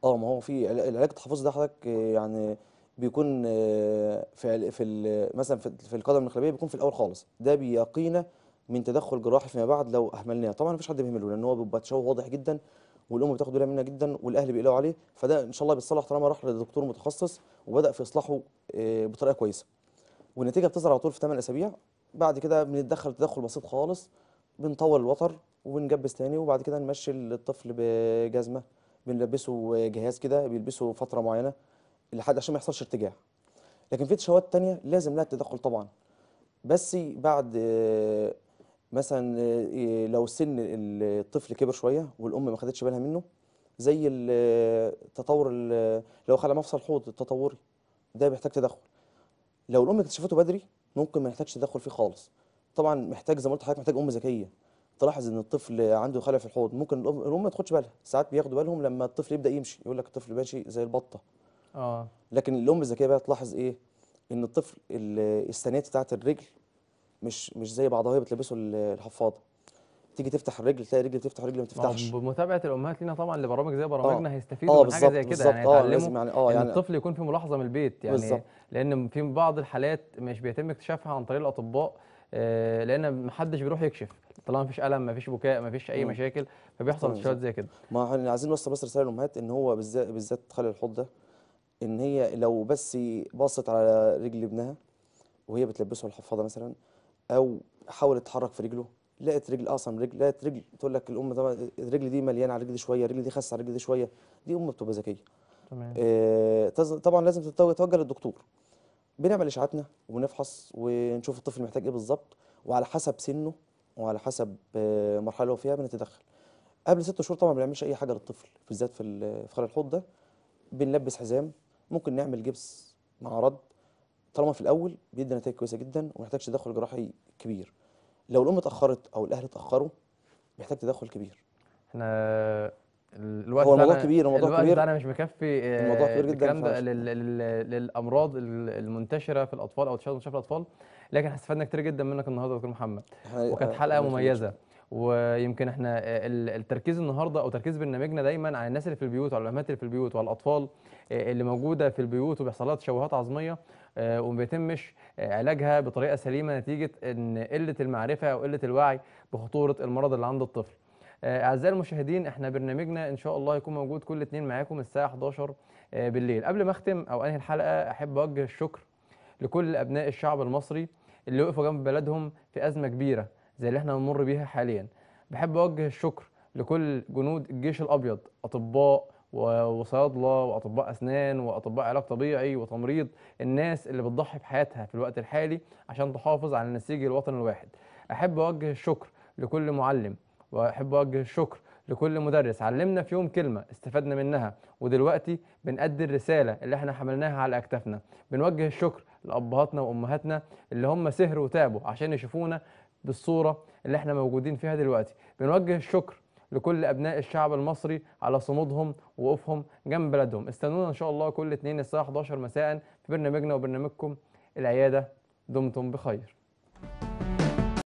اه ما هو في العلاج التحفظي ده حضرتك يعني بيكون آه، في في مثلا في القدم المخلبيه بيكون في الاول خالص ده بيقينا من تدخل جراحي فيما بعد لو اهملناه طبعا مفيش حد بيهمله لان هو بيبقى تشوه واضح جدا والامه بتاخد بالها منها جدا والاهل بيقلقوا عليه فده ان شاء الله بيتصلح طالما راح لدكتور متخصص وبدا في اصلاحه آه، بطريقه كويسه والنتيجه بتظهر على طول في 8 اسابيع بعد كده بنتدخل تدخل بسيط خالص بنطول الوتر وبنجبس تاني وبعد كده نمشي الطفل بجزمه بنلبسه جهاز كده بيلبسه فتره معينه لحد عشان ما يحصلش ارتجاع لكن في تشوهات تانية لازم لها التدخل طبعا بس بعد مثلا آه، آه، لو سن الطفل كبر شويه والام ما خدتش بالها منه زي التطور آه، لو خلع مفصل حوض التطوري ده بيحتاج تدخل لو الام اكتشفته بدري ممكن ما يحتاجش تدخل فيه خالص طبعا محتاج زي ما قلت لحضرتك محتاج ام ذكيه تلاحظ ان الطفل عنده خلع في الحوض ممكن الام ما تاخدش بالها ساعات بياخدوا بالهم لما الطفل يبدا يمشي يقول لك الطفل ماشي زي البطه اه لكن الام الذكيه بقى تلاحظ ايه ان الطفل السنات بتاعه الرجل مش مش زي بعضها وهي بتلبسه الحفاضه تيجي تفتح الرجل تلاقي الرجل تفتح رجل ما تفتحش بمتابعه الامهات لينا طبعا لبرامج زي برامجنا آه. هيستفيدوا آه من حاجه زي كده يعني آه لازم يعني اه يعني الطفل يكون في ملاحظه من البيت يعني بالزبط. لان في بعض الحالات مش بيتم اكتشافها عن طريق الاطباء آه لان محدش بيروح يكشف طالما مفيش الم مفيش بكاء مفيش اي مشاكل فبيحصل شوية زي كده ما احنا عايزين نوصل بس رساله للامهات ان هو بالذات بالذات الحوض ده ان هي لو بس بصت على رجل ابنها وهي بتلبسه الحفاضه مثلا او حاول يتحرك في رجله لقت رجل اقصر رجل لقت رجل تقول لك الام طبعا الرجل دي مليانه على رجل دي شويه الرجل دي خاسه على رجل دي شويه دي ام بتبقى ذكيه تمام آه، طبعا لازم تتوجه للدكتور بنعمل اشعاعاتنا وبنفحص ونشوف الطفل محتاج ايه بالظبط وعلى حسب سنه وعلى حسب آه، المرحله اللي هو فيها بنتدخل قبل ست شهور طبعا ما بنعملش اي حاجه للطفل بالذات في في خلال الحوض ده بنلبس حزام ممكن نعمل جبس مع رد طالما في الاول بيدي نتائج كويسه جدا وما يحتاجش تدخل جراحي كبير لو الام اتاخرت او الاهل اتاخروا بيحتاج تدخل كبير احنا الوقت هو الموضوع كبير الموضوع الوقت كبير الوقت مش مكفي آه، الموضوع كبير جدا الكلام ده للامراض المنتشره في الاطفال او التشابه المنتشره في الاطفال لكن احنا استفدنا كتير جدا منك النهارده يا دكتور محمد وكانت آه، حلقه مميزه ويمكن احنا التركيز النهارده او تركيز برنامجنا دايما على الناس اللي في البيوت وعلى الامهات اللي في البيوت وعلى الاطفال آه، اللي موجوده في البيوت وبيحصل لها تشوهات عظميه آه، وما بيتمش آه، علاجها بطريقه سليمه نتيجه ان قله المعرفه او قله الوعي بخطوره المرض اللي عند الطفل. اعزائي المشاهدين احنا برنامجنا ان شاء الله هيكون موجود كل اثنين معاكم الساعه 11 بالليل. قبل ما اختم او انهي الحلقه احب اوجه الشكر لكل ابناء الشعب المصري اللي وقفوا جنب بلدهم في ازمه كبيره. زي اللي احنا بنمر بيها حاليا بحب اوجه الشكر لكل جنود الجيش الابيض اطباء وصيادله واطباء اسنان واطباء علاج طبيعي وتمريض الناس اللي بتضحي بحياتها في الوقت الحالي عشان تحافظ على نسيج الوطن الواحد احب اوجه الشكر لكل معلم واحب اوجه الشكر لكل مدرس علمنا في يوم كلمة استفدنا منها ودلوقتي بنأدي الرسالة اللي احنا حملناها على أكتافنا بنوجه الشكر لأبهاتنا وأمهاتنا اللي هم سهروا وتعبوا عشان يشوفونا بالصورة اللي احنا موجودين فيها دلوقتي بنوجه الشكر لكل أبناء الشعب المصري على صمودهم ووقوفهم جنب بلدهم استنونا إن شاء الله كل اثنين الساعة 11 مساء في برنامجنا وبرنامجكم العيادة دمتم بخير